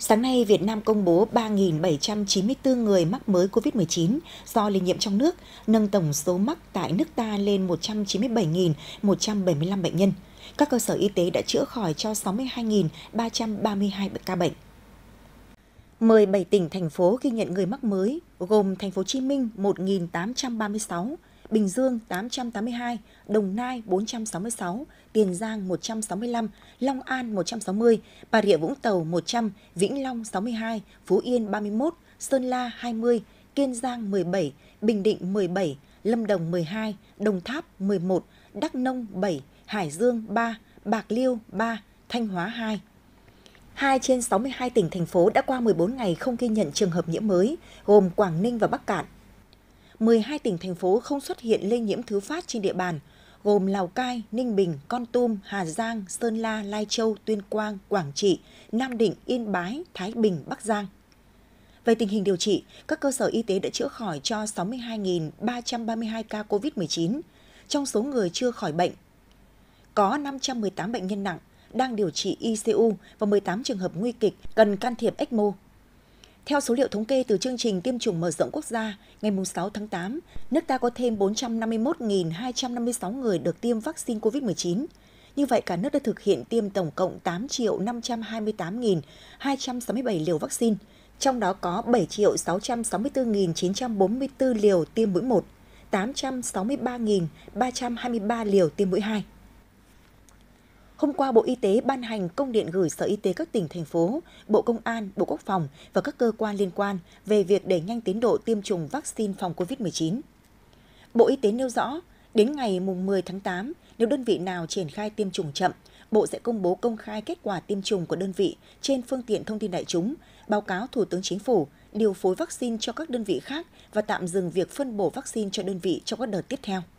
Sáng nay, Việt Nam công bố 3.794 người mắc mới COVID-19 do lây nhiễm trong nước, nâng tổng số mắc tại nước ta lên 197.175 bệnh nhân. Các cơ sở y tế đã chữa khỏi cho 62.332 ca bệnh. 17 tỉnh thành phố ghi nhận người mắc mới, gồm thành phố Hồ Chí Minh 1.836, Bình Dương 882, Đồng Nai 466, Tiền Giang 165, Long An 160, Bà Rịa Vũng Tàu 100, Vĩnh Long 62, Phú Yên 31, Sơn La 20, Kiên Giang 17, Bình Định 17, Lâm Đồng 12, Đồng Tháp 11, Đắk Nông 7, Hải Dương 3, Bạc Liêu 3, Thanh Hóa 2. 2 trên 62 tỉnh thành phố đã qua 14 ngày không ghi nhận trường hợp nhiễm mới, gồm Quảng Ninh và Bắc Cạn. 12 tỉnh thành phố không xuất hiện lây nhiễm thứ phát trên địa bàn, gồm Lào Cai, Ninh Bình, Con Tum, Hà Giang, Sơn La, Lai Châu, Tuyên Quang, Quảng Trị, Nam Định, Yên Bái, Thái Bình, Bắc Giang. Về tình hình điều trị, các cơ sở y tế đã chữa khỏi cho 62.332 ca COVID-19, trong số người chưa khỏi bệnh. Có 518 bệnh nhân nặng đang điều trị ICU và 18 trường hợp nguy kịch cần can thiệp ECMO. Theo số liệu thống kê từ chương trình tiêm chủng mở rộng quốc gia, ngày 6 tháng 8, nước ta có thêm 451.256 người được tiêm vaccine COVID-19. Như vậy, cả nước đã thực hiện tiêm tổng cộng 8.528.267 liều vaccine, trong đó có 7.664.944 liều tiêm mũi 1, 863.323 liều tiêm mũi 2. Hôm qua, Bộ Y tế ban hành công điện gửi Sở Y tế các tỉnh, thành phố, Bộ Công an, Bộ Quốc phòng và các cơ quan liên quan về việc đẩy nhanh tiến độ tiêm chủng vaccine phòng COVID-19. Bộ Y tế nêu rõ, đến ngày 10 tháng 8, nếu đơn vị nào triển khai tiêm chủng chậm, Bộ sẽ công bố công khai kết quả tiêm chủng của đơn vị trên phương tiện thông tin đại chúng, báo cáo Thủ tướng Chính phủ, điều phối vaccine cho các đơn vị khác và tạm dừng việc phân bổ vaccine cho đơn vị trong các đợt tiếp theo.